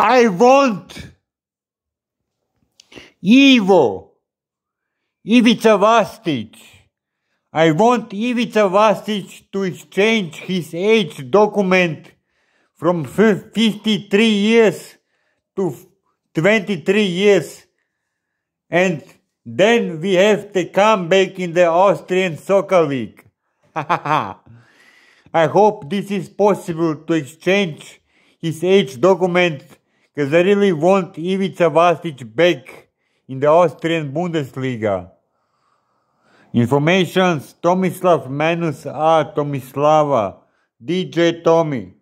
I want Ivo, Ivica Vastic. I want Ivica Vastic to exchange his age document from 53 years to 23 years. And then we have the comeback in the Austrian Soccer League. I hope this is possible to exchange his age document because I really want Ivica Vasic back in the Austrian Bundesliga. Informations Tomislav Manus A. Tomislava, DJ Tommy.